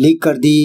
लीक कर दी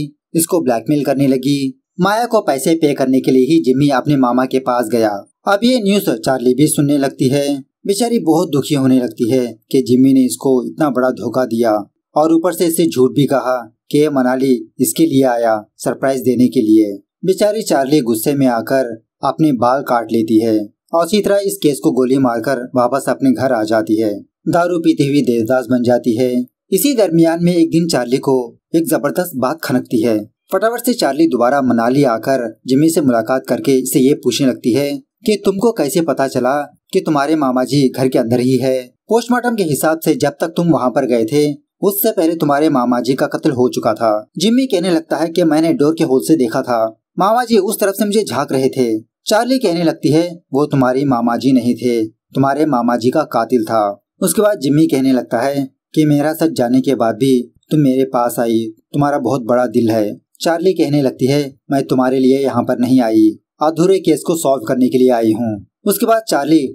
इसको ब्लैकमेल करने लगी माया को पैसे पे करने के लिए ही जिम्मी अपने मामा के पास गया अब ये न्यूज चार्ली भी सुनने लगती है बेचारी बहुत दुखी होने लगती है कि जिम्मी ने इसको इतना बड़ा धोखा दिया और ऊपर से इसे झूठ भी कहा के मनाली इसके लिए आया सरप्राइज देने के लिए बेचारी चार्ली गुस्से में आकर अपने बाल काट लेती है और इसी तरह इस केस को गोली मारकर वापस अपने घर आ जाती है दारू पीती हुई देवदास बन जाती है इसी दरमियान में एक दिन चार्ली को एक जबरदस्त बात खनकती है फटाफट से चार्ली दोबारा मनाली आकर जिमी से मुलाकात करके इसे ये पूछने लगती है कि तुमको कैसे पता चला कि तुम्हारे मामा जी घर के अंदर ही है पोस्टमार्टम के हिसाब से जब तक तुम वहाँ पर गए थे उससे पहले तुम्हारे मामा जी का कत्ल हो चुका था जिम्मी कहने लगता है कि मैंने डोर के होल से देखा था मामा जी उस तरफ से मुझे झांक रहे थे चार्ली कहने लगती है वो तुम्हारे मामा जी नहीं थे तुम्हारे मामा जी का कातिल था उसके बाद जिम्मी कहने लगता है कि मेरा सच जाने के बाद भी तुम मेरे पास आई तुम्हारा बहुत बड़ा दिल है चार्ली कहने लगती है मैं तुम्हारे लिए यहाँ पर नहीं आई अधूरे केस को सॉल्व करने के लिए आई हूँ उसके बाद चार्ली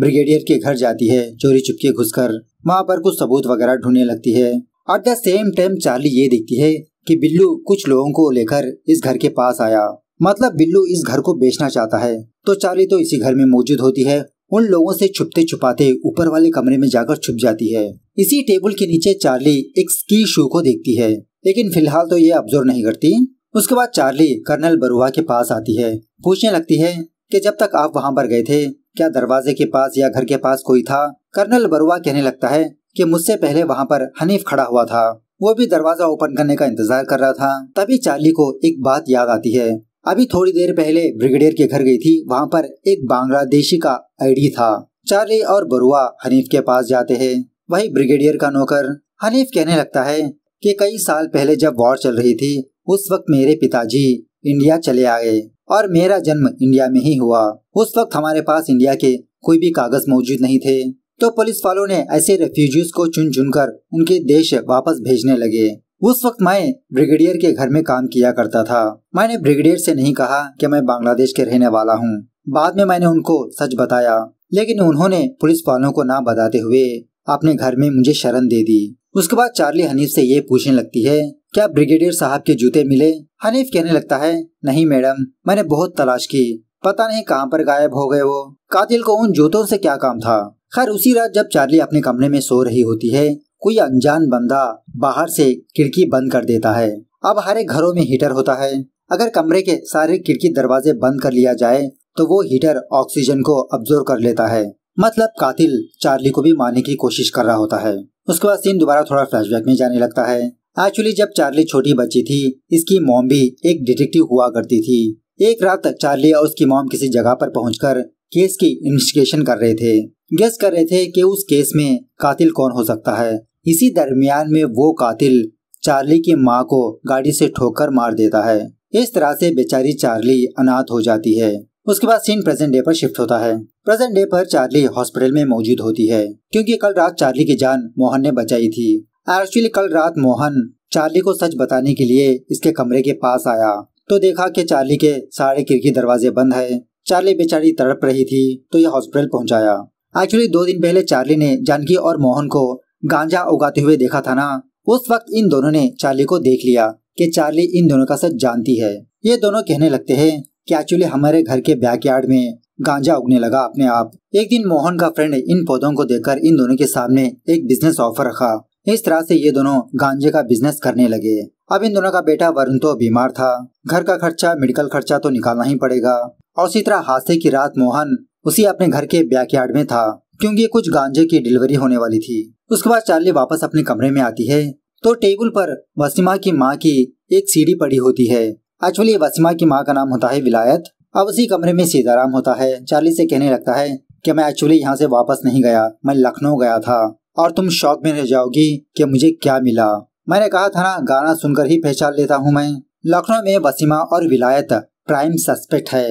ब्रिगेडियर के घर जाती है चोरी चुपके घुसकर वहाँ पर कुछ सबूत वगैरह ढूंढने लगती है at the same time Charlie ये देखती है कि बिल्लू कुछ लोगों को लेकर इस घर के पास आया मतलब बिल्लू इस घर को बेचना चाहता है तो चार्ली तो इसी घर में मौजूद होती है उन लोगों से छुपते छुपाते ऊपर वाले कमरे में जाकर छुप जाती है इसी टेबल के नीचे चार्ली एक स्की शू को देखती है लेकिन फिलहाल तो ये ऑब्जर्व नहीं करती उसके बाद चार्ली कर्नल बरुआ के पास आती है पूछने लगती है कि जब तक आप वहाँ पर गए थे क्या दरवाजे के पास या घर के पास कोई था कर्नल बरुआ कहने लगता है कि मुझसे पहले वहाँ पर हनीफ खड़ा हुआ था वो भी दरवाजा ओपन करने का इंतजार कर रहा था तभी चार्ली को एक बात याद आती है अभी थोड़ी देर पहले ब्रिगेडियर के घर गई थी वहाँ पर एक बांग्लादेशी का आईडी था चार्ली और बरुआ हनीफ के पास जाते हैं वही ब्रिगेडियर का नौकर हनीफ कहने लगता है कि कई साल पहले जब वॉर चल रही थी उस वक्त मेरे पिताजी इंडिया चले आए और मेरा जन्म इंडिया में ही हुआ उस वक्त हमारे पास इंडिया के कोई भी कागज मौजूद नहीं थे तो पुलिस वालों ने ऐसे रेफ्यूजीज को चुन चुन कर उनके देश वापस भेजने लगे उस वक्त मैं ब्रिगेडियर के घर में काम किया करता था मैंने ब्रिगेडियर से नहीं कहा कि मैं बांग्लादेश के रहने वाला हूँ बाद में मैंने उनको सच बताया लेकिन उन्होंने पुलिस वालों को ना बताते हुए अपने घर में मुझे शरण दे दी उसके बाद चार्ली हनीफ से ये पूछने लगती है क्या ब्रिगेडियर साहब के जूते मिले हनीफ कहने लगता है नहीं मैडम मैंने बहुत तलाश की पता नहीं कहाँ पर गायब हो गए वो कातिल को उन जूतों से क्या काम था खैर उसी रात जब चार्ली अपने कमरे में सो रही होती है कोई अनजान बंदा बाहर से खिड़की बंद कर देता है अब हरे घरों में हीटर होता है अगर कमरे के सारे खिड़की दरवाजे बंद कर लिया जाए तो वो हीटर ऑक्सीजन को अब्जोर्व कर लेता है मतलब कातिल चार्ली को भी मारने की कोशिश कर रहा होता है उसके बाद सीन दोबारा थोड़ा फ्लैशबैक में जाने लगता है एक्चुअली जब चार्ली छोटी बच्ची थी इसकी मोम भी एक डिटेक्टिव हुआ करती थी एक रात तक चार्ली और उसकी मोम किसी जगह पर पहुंचकर केस की इन्वेस्टिगेशन कर रहे थे गेस कर रहे थे कि उस केस में कातिल कौन हो सकता है इसी दरमियान में वो कातिल चार्ली की माँ को गाड़ी से ठोकर मार देता है इस तरह से बेचारी चार्ली अनाथ हो जाती है उसके बाद सीन प्रेजेंट डे पर शिफ्ट होता है प्रेजेंट डे पर चार्ली हॉस्पिटल में मौजूद होती है क्योंकि कल रात चार्ली की जान मोहन ने बचाई थी एक्चुअली कल रात मोहन चार्ली को सच बताने के लिए इसके कमरे के पास आया तो देखा कि चार्ली के सारे खिड़की दरवाजे बंद है चार्ली बेचारी तड़प रही थी तो यह हॉस्पिटल पहुंचाया एक्चुअली दो दिन पहले चार्ली ने जानकी और मोहन को गांजा उगाते हुए देखा था ना उस वक्त इन दोनों ने चार्ली को देख लिया कि चार्ली इन दोनों का सच जानती है ये दोनों कहने लगते हैं कि एक्चुअली हमारे घर के बैक यार्ड में गांजा उगने लगा अपने आप एक दिन मोहन का फ्रेंड इन पौधों को देखकर इन दोनों के सामने एक बिजनेस ऑफर रखा इस तरह से ये दोनों गांजे का बिजनेस करने लगे अब इन दोनों का बेटा वरुण तो बीमार था घर का खर्चा मेडिकल खर्चा तो निकालना ही पड़ेगा और उसी तरह हादसे की रात मोहन उसी अपने घर के बैकयार्ड में था क्योंकि कुछ गांजे की डिलीवरी होने वाली थी उसके बाद चार्ली वापस अपने कमरे में आती है तो टेबल पर वसीमा की माँ की एक सीढ़ी पड़ी होती है एक्चुअली वसीमा की माँ का नाम होता है विलायत अब उसी कमरे में सीताराम होता है चार्ली से कहने लगता है कि मैं एक्चुअली यहाँ से वापस नहीं गया मैं लखनऊ गया था और तुम शौक में रह जाओगी कि मुझे क्या मिला मैंने कहा था ना गाना सुनकर ही पहचान लेता हूँ मैं लखनऊ में वसीमा और विलायत प्राइम सस्पेक्ट है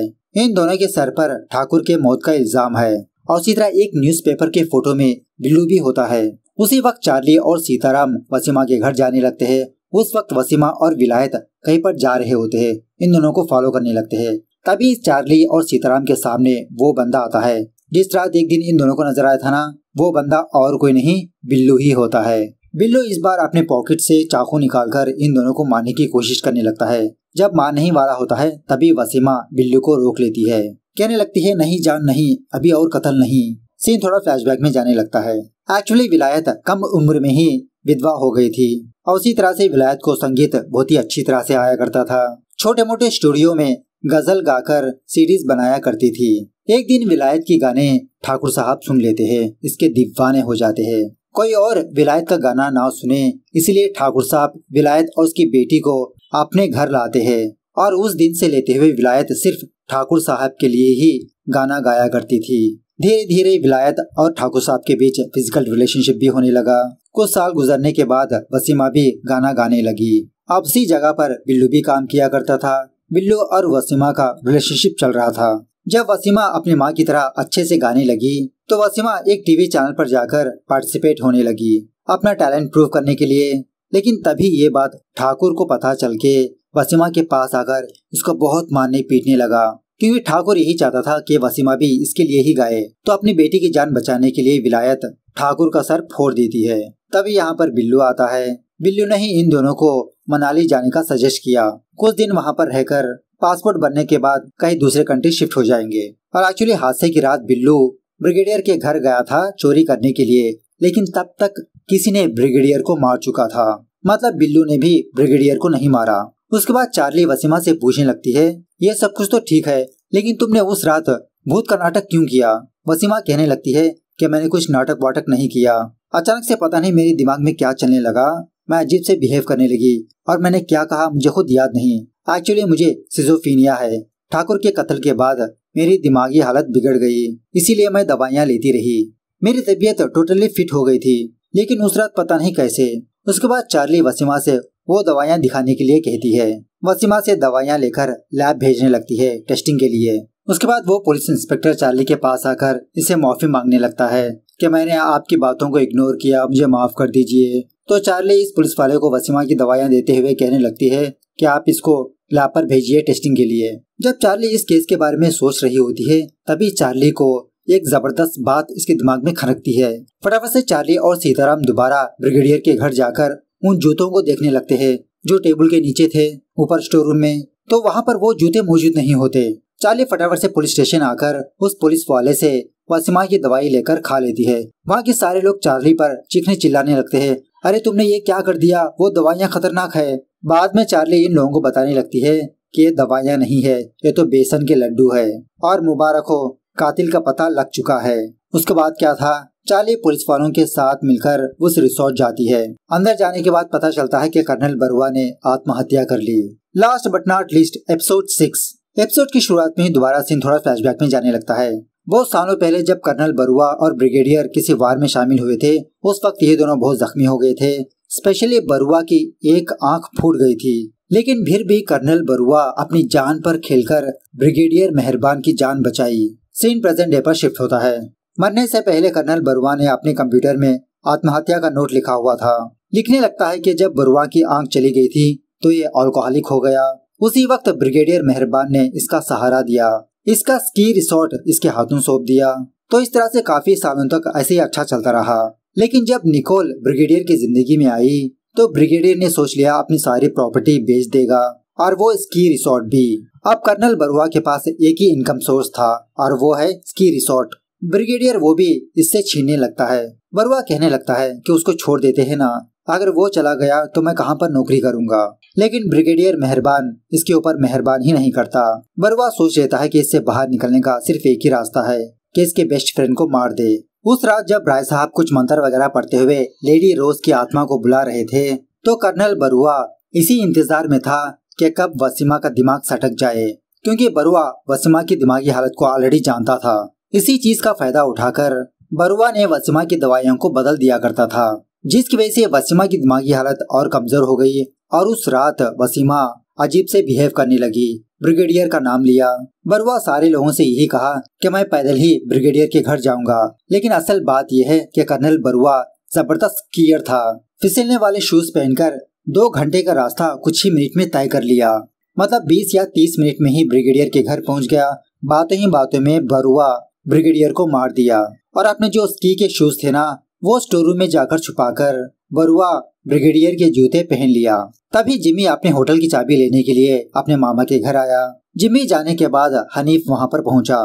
इन दोनों के सर पर ठाकुर के मौत का इल्जाम है और उसी तरह एक न्यूज़पेपर के फोटो में बिल्लू भी होता है उसी वक्त चार्ली और सीताराम वसीमा के घर जाने लगते हैं उस वक्त वसीमा और विलायत कहीं पर जा रहे होते हैं इन दोनों को फॉलो करने लगते हैं तभी चार्ली और सीताराम के सामने वो बंदा आता है जिस रात एक दिन इन दोनों को नजर आया था ना वो बंदा और कोई नहीं बिल्लू ही होता है बिल्लू इस बार अपने पॉकेट से चाकू निकालकर इन दोनों को मारने की कोशिश करने लगता है जब मार नहीं वाला होता है तभी वसीमा बिल्लू को रोक लेती है कहने लगती है नहीं जान नहीं अभी और कत्ल नहीं सीन थोड़ा फ्लैशबैक में जाने लगता है एक्चुअली विलायत कम उम्र में ही विधवा हो गई थी और उसी तरह से विलायत को संगीत बहुत ही अच्छी तरह से आया करता था छोटे मोटे स्टूडियो में गजल गाकर सीरीज बनाया करती थी एक दिन विलायत की गाने ठाकुर साहब सुन लेते हैं इसके दीवाने हो जाते हैं कोई और विलायत का गाना ना सुने इसलिए ठाकुर साहब विलायत और उसकी बेटी को अपने घर लाते हैं और उस दिन से लेते हुए विलायत सिर्फ ठाकुर साहब के लिए ही गाना गाया करती थी धीरे धीरे विलायत और ठाकुर साहब के बीच फिजिकल रिलेशनशिप भी होने लगा कुछ साल गुजरने के बाद वसीमा भी गाना गाने लगी अब जगह पर बिल्लू भी काम किया करता था बिल्लू और वसीमा का रिलेशनशिप चल रहा था जब वसीमा अपनी माँ की तरह अच्छे से गाने लगी तो वसीमा एक टीवी चैनल पर जाकर पार्टिसिपेट होने लगी अपना टैलेंट प्रूव करने के लिए लेकिन तभी ये बात ठाकुर को पता चल के वसीमा के पास आकर उसको बहुत मारने पीटने लगा क्योंकि ठाकुर यही चाहता था कि वसीमा भी इसके लिए ही गाए तो अपनी बेटी की जान बचाने के लिए विलायत ठाकुर का सर फोड़ देती है तभी यहाँ पर बिल्लू आता है बिल्लू ने ही इन दोनों को मनाली जाने का सजेस्ट किया कुछ दिन वहाँ पर रहकर पासपोर्ट बनने के बाद कहीं दूसरे कंट्री शिफ्ट हो जाएंगे और एक्चुअली हादसे की रात बिल्लू ब्रिगेडियर के घर गया था चोरी करने के लिए लेकिन तब तक किसी ने ब्रिगेडियर को मार चुका था मतलब बिल्लू ने भी ब्रिगेडियर को नहीं मारा उसके बाद चार्ली वसीमा से पूछने लगती है यह सब कुछ तो ठीक है लेकिन तुमने उस रात भूत का नाटक क्यों किया वसीमा कहने लगती है कि मैंने कुछ नाटक वाटक नहीं किया अचानक से पता नहीं मेरे दिमाग में क्या चलने लगा मैं अजीब से बिहेव करने लगी और मैंने क्या कहा मुझे खुद याद नहीं एक्चुअली मुझे सिजोफीनिया है ठाकुर के कत्ल के बाद मेरी दिमागी हालत बिगड़ गई इसीलिए मैं दवाइयाँ लेती रही मेरी तबीयत टोटली फिट हो गई थी लेकिन उस रात पता नहीं कैसे उसके बाद चार्ली वसीमा से वो दवाइयाँ दिखाने के लिए कहती है वसीमा से दवाइयाँ लेकर लैब भेजने लगती है टेस्टिंग के लिए उसके बाद वो पुलिस इंस्पेक्टर चार्ली के पास आकर इसे माफी मांगने लगता है कि मैंने आपकी बातों को इग्नोर किया मुझे माफ कर दीजिए तो चार्ली इस पुलिस वाले को वसीमा की दवाइयाँ देते हुए कहने लगती है कि आप इसको लैब पर भेजिए टेस्टिंग के लिए जब चार्ली इस केस के बारे में सोच रही होती है तभी चार्ली को एक जबरदस्त बात इसके दिमाग में खनकती है फटाफट से चार्ली और सीताराम दोबारा ब्रिगेडियर के घर जाकर उन जूतों को देखने लगते है जो टेबल के नीचे थे ऊपर स्टोर रूम में तो वहाँ पर वो जूते मौजूद नहीं होते चार्ली फटाफट से पुलिस स्टेशन आकर उस पुलिस वाले से वासिमा ये दवाई लेकर खा लेती है वहाँ के सारे लोग चार्ली पर चीखने चिल्लाने लगते हैं अरे तुमने ये क्या कर दिया वो दवाइयाँ खतरनाक है बाद में चार्ली इन लोगों को बताने लगती है कि ये दवाइयाँ नहीं है ये तो बेसन के लड्डू है और मुबारक हो कातिल का पता लग चुका है उसके बाद क्या था चार्ली पुलिस वालों के साथ मिलकर उस रिसोर्ट जाती है अंदर जाने के बाद पता चलता है कि कर्नल बरुआ ने आत्महत्या कर ली last but not least episode six episode की शुरुआत में ही दोबारा सिंह थोड़ा फ्लैशबैक में जाने लगता है बहुत सालों पहले जब कर्नल बरुआ और ब्रिगेडियर किसी वार में शामिल हुए थे उस वक्त ये दोनों बहुत जख्मी हो गए थे स्पेशली बरुआ की एक आंख फूट गई थी लेकिन फिर भी कर्नल बरुआ अपनी जान पर खेलकर ब्रिगेडियर मेहरबान की जान बचाई सीन प्रेजेंट डे पर शिफ्ट होता है मरने से पहले कर्नल बरुआ ने अपने कंप्यूटर में आत्महत्या का नोट लिखा हुआ था लिखने लगता है कि जब बरुआ की आंख चली गई थी तो ये अल्कोहलिक हो गया उसी वक्त ब्रिगेडियर मेहरबान ने इसका सहारा दिया इसका स्की रिसोर्ट इसके हाथों सौंप दिया तो इस तरह से काफी सालों तक ऐसे ही अच्छा चलता रहा लेकिन जब निकोल ब्रिगेडियर की जिंदगी में आई तो ब्रिगेडियर ने सोच लिया अपनी सारी प्रॉपर्टी बेच देगा और वो स्की रिसोर्ट भी अब कर्नल बरुआ के पास एक ही इनकम सोर्स था और वो है स्की रिसोर्ट ब्रिगेडियर वो भी इससे छीनने लगता है बरुआ कहने लगता है कि उसको छोड़ देते हैं ना अगर वो चला गया तो मैं कहाँ पर नौकरी करूंगा लेकिन ब्रिगेडियर मेहरबान इसके ऊपर मेहरबान ही नहीं करता बरवा सोच लेता है कि इससे बाहर निकलने का सिर्फ एक ही रास्ता है कि इसके बेस्ट फ्रेंड को मार दे उस रात जब राय साहब कुछ मंत्र वगैरह पढ़ते हुए लेडी रोज की आत्मा को बुला रहे थे तो कर्नल बरुआ इसी इंतजार में था कि कब वसीमा का दिमाग सटक जाए क्योंकि बरुआ वसीमा की दिमागी हालत को ऑलरेडी जानता था इसी चीज का फायदा उठाकर बरुआ ने वसीमा की दवाइयों को बदल दिया करता था जिसकी वजह से वसीमा की दिमागी हालत और कमजोर हो गई और उस रात वसीमा अजीब से बिहेव करने लगी ब्रिगेडियर का नाम लिया बरुआ सारे लोगों से यही कहा कि मैं पैदल ही ब्रिगेडियर के घर जाऊंगा लेकिन असल बात यह है कि कर्नल बरुआ जबरदस्त कियर था फिसलने वाले शूज पहनकर दो घंटे का रास्ता कुछ ही मिनट में तय कर लिया मतलब 20 या 30 मिनट में ही ब्रिगेडियर के घर पहुंच गया बातों ही बातों में बरुआ ब्रिगेडियर को मार दिया और अपने जो स्की के शूज थे ना वो स्टोर रूम में जाकर छुपाकर बरुआ ब्रिगेडियर के जूते पहन लिया तभी जिमी अपने होटल की चाबी लेने के लिए अपने मामा के घर आया जिमी जाने के बाद हनीफ वहाँ पर पहुँचा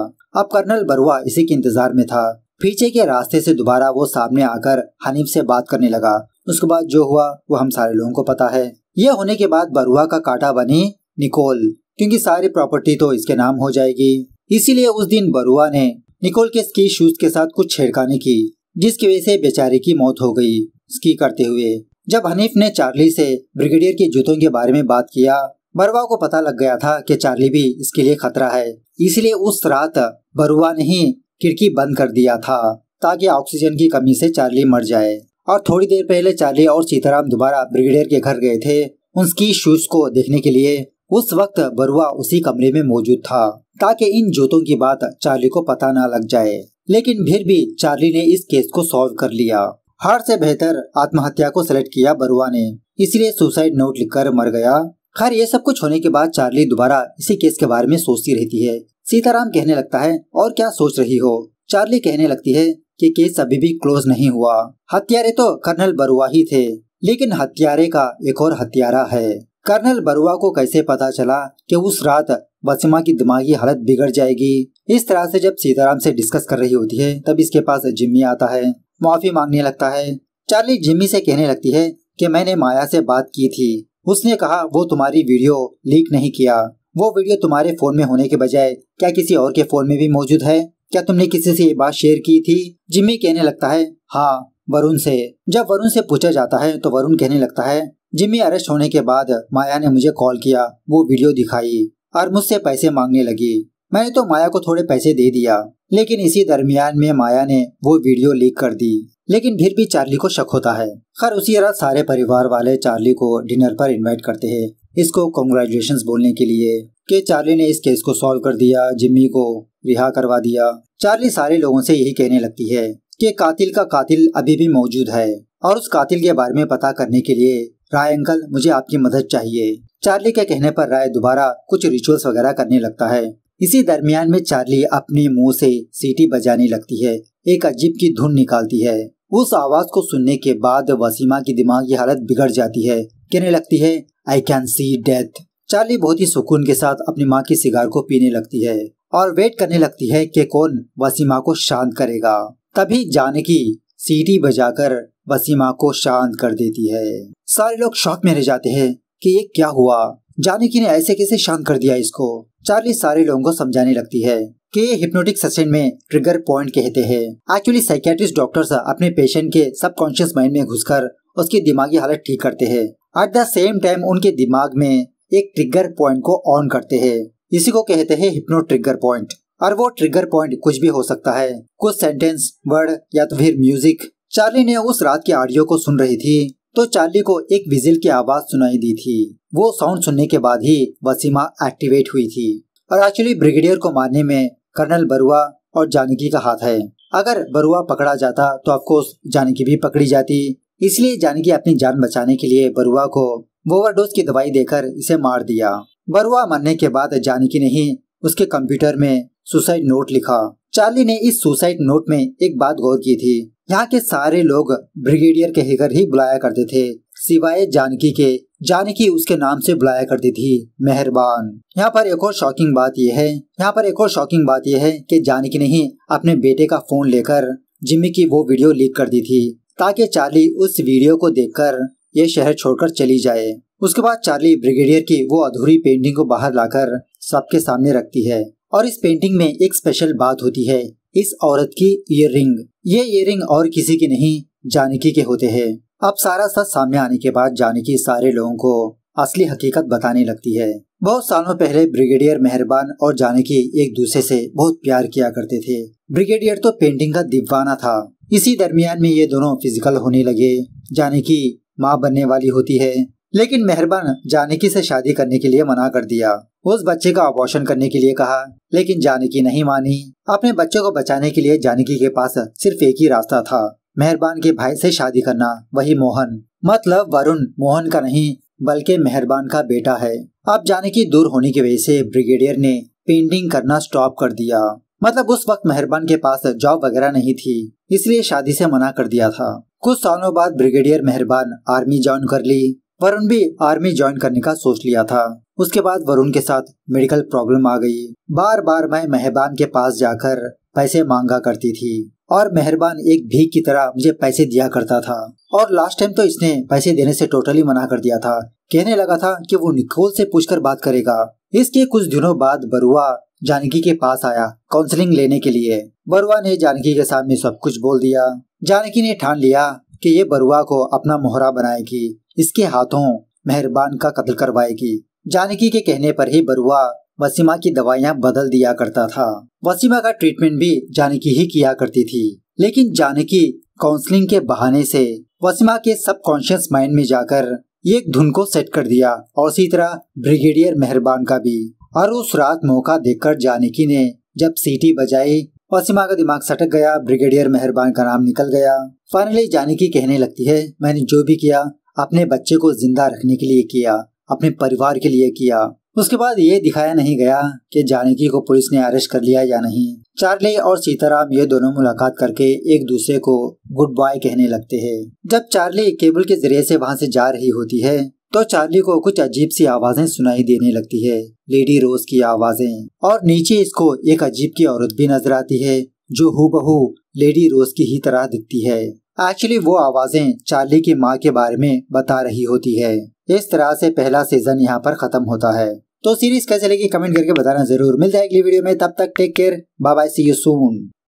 अब कर्नल बरुआ इसी के इंतजार में था पीछे के रास्ते से दोबारा वो सामने आकर हनीफ से बात करने लगा उसके बाद जो हुआ वो हम सारे लोगों को पता है यह होने के बाद बरुआ का काटा बनी निकोल क्योंकि सारी प्रॉपर्टी तो इसके नाम हो जाएगी इसीलिए उस दिन बरुआ ने निकोल के स्की शूज के साथ कुछ छेड़खानी की जिसकी वजह से बेचारे की मौत हो गई स्की करते हुए जब हनीफ ने चार्ली से ब्रिगेडियर के जूतों के बारे में बात किया बरुआ को पता लग गया था कि चार्ली भी इसके लिए खतरा है इसलिए उस रात बरुआ ने ही खिड़की बंद कर दिया था ताकि ऑक्सीजन की कमी से चार्ली मर जाए और थोड़ी देर पहले चार्ली और सीताराम दोबारा ब्रिगेडियर के घर गए थे उनकी शूज को देखने के लिए उस वक्त बरुआ उसी कमरे में मौजूद था ताकि इन जूतों की बात चार्ली को पता न लग जाए लेकिन फिर भी चार्ली ने इस केस को सॉल्व कर लिया हार से बेहतर आत्महत्या को सेलेक्ट किया बरुआ ने इसलिए सुसाइड नोट लिखकर मर गया खैर ये सब कुछ होने के बाद चार्ली दोबारा इसी केस के बारे में सोचती रहती है सीताराम कहने लगता है और क्या सोच रही हो चार्ली कहने लगती है कि केस अभी भी क्लोज नहीं हुआ हत्यारे तो कर्नल बरुआ ही थे लेकिन हत्यारे का एक और हत्यारा है कर्नल बरुआ को कैसे पता चला कि उस रात बसिमा की दिमागी हालत बिगड़ जाएगी इस तरह से जब सीताराम से डिस्कस कर रही होती है तब इसके पास जिम्मी आता है माफी मांगने लगता है चार्ली जिम्मी से कहने लगती है कि मैंने माया से बात की थी उसने कहा वो तुम्हारी वीडियो लीक नहीं किया वो वीडियो तुम्हारे फोन में होने के बजाय क्या किसी और के फोन में भी मौजूद है क्या तुमने किसी से ये बात शेयर की थी जिम्मी कहने लगता है हाँ वरुण से जब वरुण से पूछा जाता है तो वरुण कहने लगता है जिम्मी अरेस्ट होने के बाद माया ने मुझे कॉल किया वो वीडियो दिखाई और मुझसे पैसे मांगने लगी मैंने तो माया को थोड़े पैसे दे दिया लेकिन इसी दरमियान में माया ने वो वीडियो लीक कर दी लेकिन फिर भी चार्ली को शक होता है खैर उसी रात सारे परिवार वाले चार्ली को डिनर पर इनवाइट करते हैं इसको कॉन्ग्रेचुलेशन बोलने के लिए कि चार्ली ने इस केस को सॉल्व कर दिया जिम्मी को रिहा करवा दिया चार्ली सारे लोगों से यही कहने लगती है कि कातिल का कातिल अभी भी मौजूद है और उस कातिल के बारे में पता करने के लिए राय अंकल मुझे आपकी मदद चाहिए चार्ली के कहने पर राय दोबारा कुछ रिचुअल्स वगैरह करने लगता है इसी दरमियान में चार्ली अपने मुंह से सीटी बजाने लगती है एक अजीब की धुन निकालती है उस आवाज को सुनने के बाद वसीमा की दिमागी हालत बिगड़ जाती है कहने लगती है I can see death Charlie बहुत ही सुकून के साथ अपनी माँ की सिगार को पीने लगती है और वेट करने लगती है कि कौन वसीमा को शांत करेगा तभी जानकी सीटी बजाकर वसीमा को शांत कर देती है सारे लोग शौक में रह जाते हैं कि ये क्या हुआ जानकी ने ऐसे कैसे शांत कर दिया इसको चार्ली सारे लोगों को समझाने लगती है कि हिप्नोटिक सेशन में ट्रिगर पॉइंट कहते हैं एक्चुअली साइकेट्रिस्ट डॉक्टर्स अपने पेशेंट के सबकॉन्शियस माइंड में घुसकर उसकी दिमागी हालत ठीक करते हैं एट द सेम टाइम उनके दिमाग में एक ट्रिगर पॉइंट को ऑन करते हैं इसी को कहते हैं हिप्नो ट्रिगर पॉइंट और वो ट्रिगर पॉइंट कुछ भी हो सकता है कुछ सेंटेंस वर्ड या तो फिर म्यूजिक चार्ली ने उस रात के ऑडियो को सुन रही थी तो चार्ली को एक विजिल की आवाज सुनाई दी थी वो साउंड सुनने के बाद ही वसीमा एक्टिवेट हुई थी और एक्चुअली ब्रिगेडियर को मारने में कर्नल बरुआ और जानकी का हाथ है अगर बरुआ पकड़ा जाता तो ऑफकोर्स जानकी भी पकड़ी जाती इसलिए जानकी अपनी जान बचाने के लिए बरुआ को ओवरडोज की दवाई देकर इसे मार दिया बरुआ मरने के बाद जानकी ने ही उसके कंप्यूटर में सुसाइड नोट लिखा चार्ली ने इस सुसाइड नोट में एक बात गौर की थी यहाँ के सारे लोग ब्रिगेडियर कहकर ही बुलाया करते थे सिवाय जानकी के जानकी उसके नाम से बुलाया करती थी मेहरबान यहाँ पर एक और शॉकिंग बात यह है यहाँ पर एक और शॉकिंग बात यह है कि जानकी ने ही अपने बेटे का फोन लेकर जिम्मी की वो वीडियो लीक कर दी थी ताकि चार्ली उस वीडियो को देखकर ये शहर छोड़कर चली जाए उसके बाद चार्ली ब्रिगेडियर की वो अधूरी पेंटिंग को बाहर लाकर सबके सामने रखती है और इस पेंटिंग में एक स्पेशल बात होती है इस औरत की ईयर ये रिंग और किसी की नहीं जानकी के होते हैं अब सारा सच सामने आने के बाद जानकी सारे लोगों को असली हकीकत बताने लगती है बहुत सालों पहले ब्रिगेडियर मेहरबान और जानकी एक दूसरे से बहुत प्यार किया करते थे ब्रिगेडियर तो पेंटिंग का दीवाना था इसी दरमियान में ये दोनों फिजिकल होने लगे जानकी माँ बनने वाली होती है लेकिन मेहरबान जानकी से शादी करने के लिए मना कर दिया उस बच्चे का अपोशन करने के लिए कहा लेकिन जानकी नहीं मानी अपने बच्चों को बचाने के लिए जानकी के पास सिर्फ एक ही रास्ता था मेहरबान के भाई से शादी करना वही मोहन मतलब वरुण मोहन का नहीं बल्कि मेहरबान का बेटा है अब जानकी दूर होने की वजह से ब्रिगेडियर ने पेंटिंग करना स्टॉप कर दिया मतलब उस वक्त मेहरबान के पास जॉब वगैरह नहीं थी इसलिए शादी से मना कर दिया था कुछ सालों बाद ब्रिगेडियर मेहरबान आर्मी ज्वाइन कर ली वरुण भी आर्मी ज्वाइन करने का सोच लिया था उसके बाद वरुण के साथ मेडिकल प्रॉब्लम आ गई बार बार मैं मेहरबान के पास जाकर पैसे मांगा करती थी और मेहरबान एक भीख की तरह मुझे पैसे दिया करता था और लास्ट टाइम तो इसने पैसे देने से टोटली मना कर दिया था कहने लगा था कि वो निकोल से पूछकर बात करेगा इसके कुछ दिनों बाद बरुआ जानकी के पास आया काउंसलिंग लेने के लिए बरुआ ने जानकी के सामने सब कुछ बोल दिया जानकी ने ठान लिया कि ये बरुआ को अपना मोहरा बनाएगी इसके हाथों मेहरबान का कत्ल करवाएगी जानकी के कहने पर ही बरुआ वसीमा की दवाइयाँ बदल दिया करता था वसीमा का ट्रीटमेंट भी जानकी ही किया करती थी लेकिन जानकी काउंसलिंग के बहाने से वसीमा के सब कॉन्शियस माइंड में जाकर एक धुन को सेट कर दिया और इसी तरह ब्रिगेडियर मेहरबान का भी और उस रात मौका देखकर जानकी ने जब सीटी बजाई वसीमा का दिमाग सटक गया ब्रिगेडियर मेहरबान का नाम निकल गया फाइनली जानकी कहने लगती है मैंने जो भी किया अपने बच्चे को जिंदा रखने के लिए किया अपने परिवार के लिए किया उसके बाद ये दिखाया नहीं गया कि जानकी को पुलिस ने अरेस्ट कर लिया या नहीं चार्ली और सीताराम ये दोनों मुलाकात करके एक दूसरे को गुड बाय कहने लगते हैं। जब चार्ली केबल के जरिए से वहाँ से जा रही होती है तो चार्ली को कुछ अजीब सी आवाजें सुनाई देने लगती है लेडी रोज की आवाजें और नीचे इसको एक अजीब की औरत भी नजर आती है जो बहू लेडी रोज की ही तरह दिखती है एक्चुअली वो आवाजें चार्ली की माँ के बारे में बता रही होती है इस तरह से पहला सीजन यहाँ पर खत्म होता है तो सीरीज कैसे लगी कमेंट करके बताना जरूर मिलता है अगली वीडियो में तब तक take care bye bye see you soon